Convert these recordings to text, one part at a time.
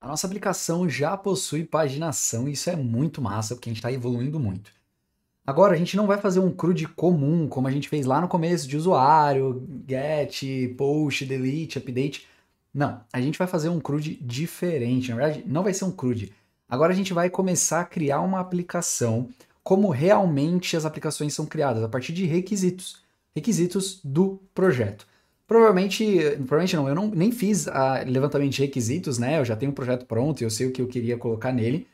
A nossa aplicação já possui paginação e isso é muito massa, porque a gente está evoluindo muito. Agora, a gente não vai fazer um CRUD comum, como a gente fez lá no começo, de usuário, get, post, delete, update. Não, a gente vai fazer um CRUD diferente. Na verdade, não vai ser um CRUD. Agora a gente vai começar a criar uma aplicação como realmente as aplicações são criadas, a partir de requisitos. Requisitos do projeto. Provavelmente, provavelmente não, eu não, nem fiz a ah, levantamento de requisitos, né? Eu já tenho um projeto pronto e eu sei o que eu queria colocar nele.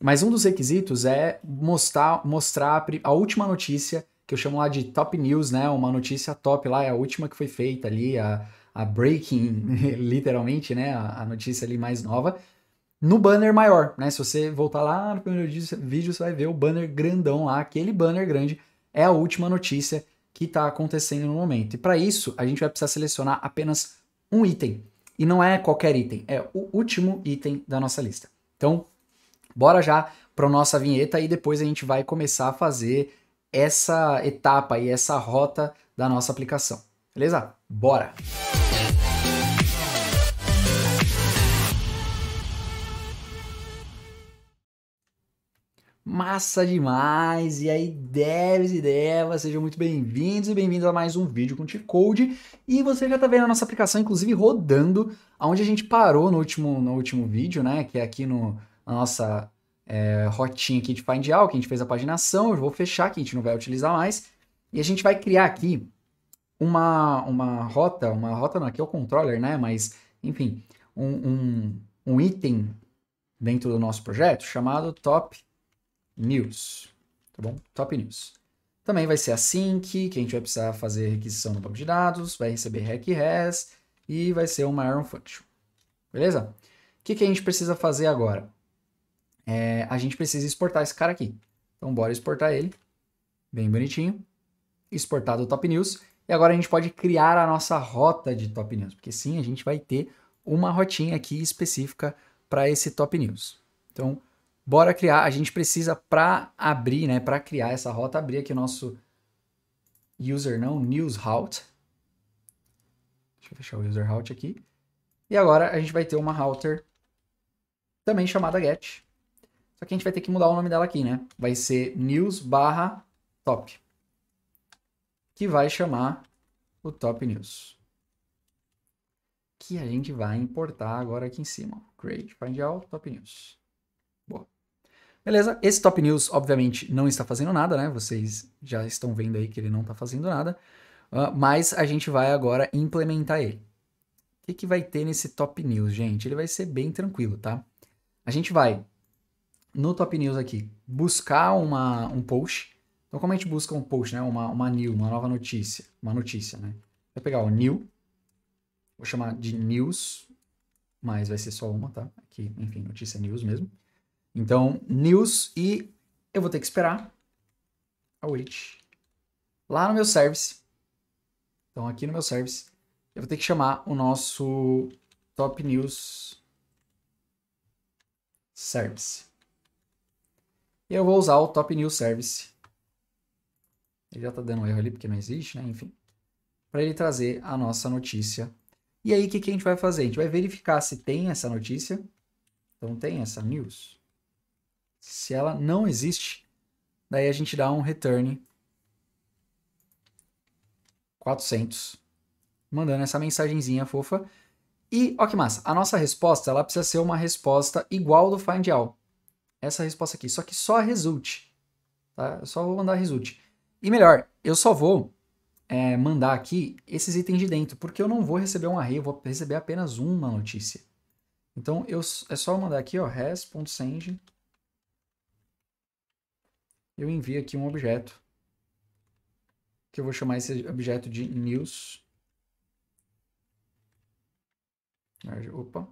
Mas um dos requisitos é mostrar, mostrar a última notícia, que eu chamo lá de top news, né? Uma notícia top lá, é a última que foi feita ali, a, a breaking, literalmente, né? A, a notícia ali mais nova no banner maior, né? Se você voltar lá no primeiro vídeo, você vai ver o banner grandão lá, aquele banner grande é a última notícia que está acontecendo no momento. E para isso, a gente vai precisar selecionar apenas um item. E não é qualquer item, é o último item da nossa lista. Então, bora já para a nossa vinheta e depois a gente vai começar a fazer essa etapa e essa rota da nossa aplicação. Beleza? Bora! Música massa demais! E aí, devs e devas, sejam muito bem-vindos e bem-vindos a mais um vídeo com T-Code. E você já está vendo a nossa aplicação, inclusive, rodando, onde a gente parou no último, no último vídeo, né? Que é aqui no, na nossa é, rotinha aqui de Find que a gente fez a paginação, eu vou fechar que a gente não vai utilizar mais. E a gente vai criar aqui uma, uma rota, uma rota não, aqui é o controller, né? Mas, enfim, um, um, um item dentro do nosso projeto chamado top News, tá bom? Top News. Também vai ser a sync, que a gente vai precisar fazer requisição no banco de dados, vai receber REC RES e vai ser uma Iron Function. Beleza? O que, que a gente precisa fazer agora? É, a gente precisa exportar esse cara aqui. Então, bora exportar ele. Bem bonitinho. Exportado o Top News. E agora a gente pode criar a nossa rota de Top News. Porque sim, a gente vai ter uma rotinha aqui específica para esse Top News. Então, Bora criar, a gente precisa para abrir, né, para criar essa rota, abrir aqui o nosso user não, news route. Deixa eu fechar o user route aqui. E agora a gente vai ter uma router também chamada get. Só que a gente vai ter que mudar o nome dela aqui, né? Vai ser news barra top. Que vai chamar o top news. Que a gente vai importar agora aqui em cima. Create, find all, top news. Boa. Beleza? Esse Top News, obviamente, não está fazendo nada, né? Vocês já estão vendo aí que ele não está fazendo nada. Uh, mas a gente vai agora implementar ele. O que, que vai ter nesse Top News, gente? Ele vai ser bem tranquilo, tá? A gente vai, no Top News aqui, buscar uma, um post. Então, como a gente busca um post, né? Uma, uma new, uma nova notícia. Uma notícia, né? Vou pegar o new. Vou chamar de news, mas vai ser só uma, tá? Aqui, enfim, notícia news mesmo. Então, news e eu vou ter que esperar a wait lá no meu service. Então, aqui no meu service, eu vou ter que chamar o nosso top news service. E eu vou usar o top news service. Ele já tá dando um erro ali porque não existe, né? Enfim. Para ele trazer a nossa notícia. E aí, o que, que a gente vai fazer? A gente vai verificar se tem essa notícia. Então, tem essa news. Se ela não existe, daí a gente dá um return 400, mandando essa mensagenzinha fofa. E, ó que massa, a nossa resposta, ela precisa ser uma resposta igual do find all. Essa resposta aqui, só que só a result, tá? Eu só vou mandar result. E melhor, eu só vou é, mandar aqui esses itens de dentro, porque eu não vou receber um array, eu vou receber apenas uma notícia. Então, eu, é só mandar aqui, ó, res.send eu envio aqui um objeto, que eu vou chamar esse objeto de news. Ah, opa,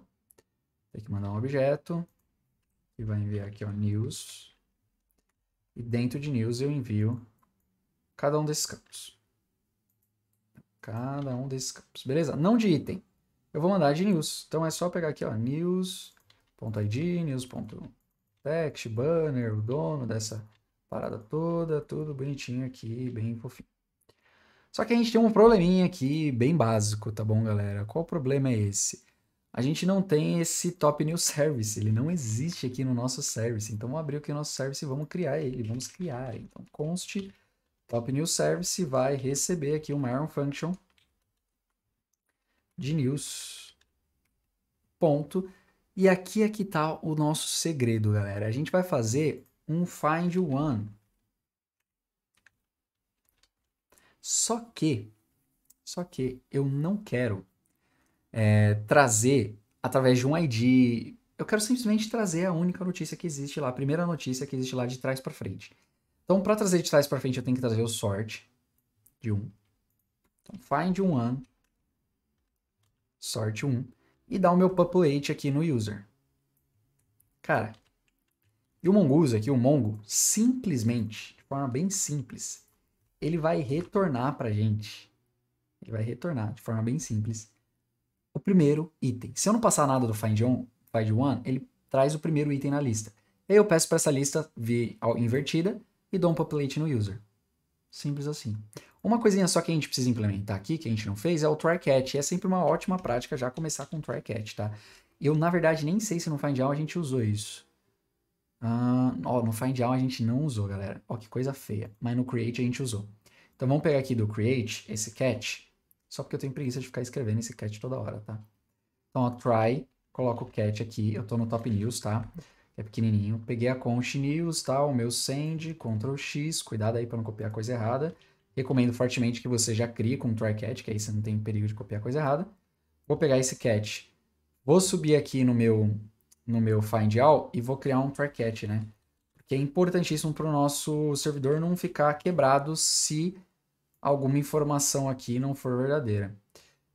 tem que mandar um objeto, e vai enviar aqui, o news. E dentro de news eu envio cada um desses campos. Cada um desses campos, beleza? Não de item, eu vou mandar de news. Então é só pegar aqui, ó, news.id, news.text, banner, o dono dessa Parada toda, tudo bonitinho aqui, bem fofinho. Só que a gente tem um probleminha aqui, bem básico, tá bom, galera? Qual problema é esse? A gente não tem esse Top New Service, ele não existe aqui no nosso service. Então, vamos abrir aqui é o nosso service e vamos criar ele, vamos criar. Então, const Top New Service vai receber aqui uma iron function de news. Ponto. E aqui é que tá o nosso segredo, galera. A gente vai fazer um find one. Só que, só que eu não quero é, trazer através de um ID. Eu quero simplesmente trazer a única notícia que existe lá, a primeira notícia que existe lá de trás para frente. Então, para trazer de trás para frente, eu tenho que trazer o sort de 1. Um. Então, find one, sort 1 um, e dar o meu populate aqui no user. Cara, e o mongoose aqui, o mongo, simplesmente, de forma bem simples, ele vai retornar para a gente. Ele vai retornar de forma bem simples o primeiro item. Se eu não passar nada do find, one, find one, ele traz o primeiro item na lista. E aí eu peço para essa lista vir invertida e dou um populate no user. Simples assim. Uma coisinha só que a gente precisa implementar aqui, que a gente não fez, é o try catch. É sempre uma ótima prática já começar com try catch, tá? Eu, na verdade, nem sei se no find out a gente usou isso ó, no Find All a gente não usou, galera. Ó, que coisa feia. Mas no Create a gente usou. Então vamos pegar aqui do Create esse cat, só porque eu tenho preguiça de ficar escrevendo esse cat toda hora, tá? Então, ó, try, coloco o cat aqui, eu tô no Top News, tá? É pequenininho. Peguei a conch news, tá? O meu send, Ctrl X, cuidado aí para não copiar coisa errada. Recomendo fortemente que você já crie com o try cat, que aí você não tem perigo de copiar coisa errada. Vou pegar esse cat, vou subir aqui no meu no meu Find All e vou criar um Trackcat, né? Porque é importantíssimo para o nosso servidor não ficar quebrado se alguma informação aqui não for verdadeira.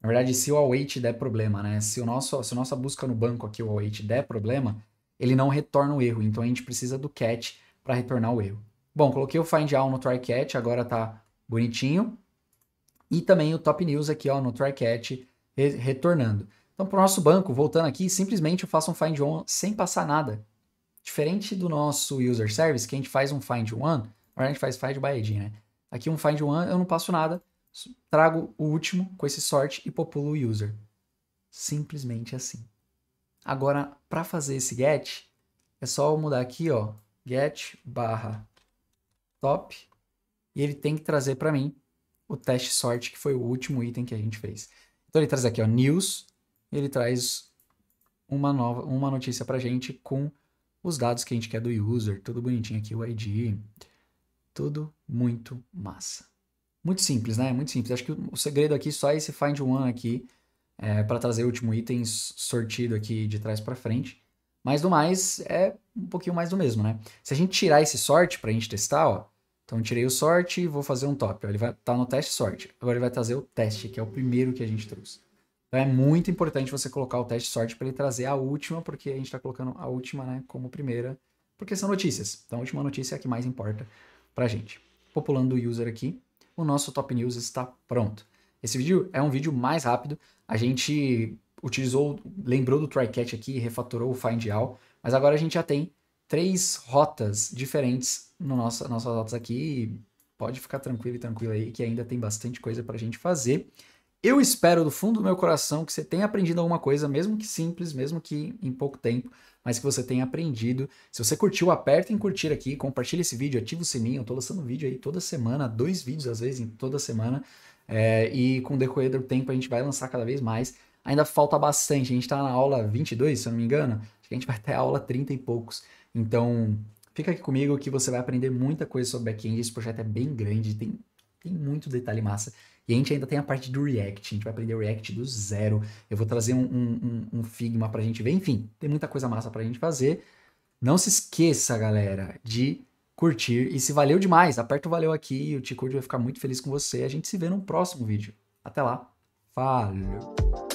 Na verdade, se o await der problema, né? Se, o nosso, se a nossa busca no banco aqui, o await der problema, ele não retorna o erro. Então a gente precisa do cat para retornar o erro. Bom, coloquei o find all no trycat, agora tá bonitinho. E também o top news aqui ó, no trycat re retornando. Então, para o nosso banco, voltando aqui, simplesmente eu faço um find one sem passar nada. Diferente do nosso user service, que a gente faz um find one, agora a gente faz find by id, né? Aqui um find one, eu não passo nada, trago o último com esse sort e populo o user. Simplesmente assim. Agora, para fazer esse get, é só eu mudar aqui, ó, get barra top, e ele tem que trazer para mim o teste sort, que foi o último item que a gente fez. Então ele traz aqui, ó, news, ele traz uma nova uma notícia para gente com os dados que a gente quer do user, tudo bonitinho aqui, o ID, tudo muito massa. Muito simples, né? Muito simples. Acho que o segredo aqui só é esse find one aqui, é, para trazer o último item sortido aqui de trás para frente. Mas do mais, é um pouquinho mais do mesmo, né? Se a gente tirar esse sort para a gente testar, ó, então tirei o sort e vou fazer um top. ele vai estar tá no teste sort. Agora ele vai trazer o teste, que é o primeiro que a gente trouxe. Então é muito importante você colocar o teste de sorte para ele trazer a última, porque a gente está colocando a última né, como primeira, porque são notícias. Então a última notícia é a que mais importa para gente. Populando o user aqui, o nosso Top News está pronto. Esse vídeo é um vídeo mais rápido. A gente utilizou, lembrou do try aqui, refatorou o find all, mas agora a gente já tem três rotas diferentes no nosso, nossas rotas aqui. Pode ficar tranquilo e tranquilo aí, que ainda tem bastante coisa para a gente fazer. Eu espero do fundo do meu coração que você tenha aprendido alguma coisa, mesmo que simples, mesmo que em pouco tempo, mas que você tenha aprendido. Se você curtiu, aperta em curtir aqui, compartilha esse vídeo, ativa o sininho. Eu tô lançando vídeo aí toda semana, dois vídeos às vezes, em toda semana. É, e com o decorrer do tempo a gente vai lançar cada vez mais. Ainda falta bastante, a gente tá na aula 22, se eu não me engano. Acho que a gente vai até a aula 30 e poucos. Então, fica aqui comigo que você vai aprender muita coisa sobre back-end. Esse projeto é bem grande, tem, tem muito detalhe massa. E a gente ainda tem a parte do React, a gente vai aprender o React do zero. Eu vou trazer um, um, um, um Figma pra gente ver. Enfim, tem muita coisa massa pra gente fazer. Não se esqueça, galera, de curtir. E se valeu demais, aperta o valeu aqui. O Ticurd vai ficar muito feliz com você. A gente se vê no próximo vídeo. Até lá. Falou!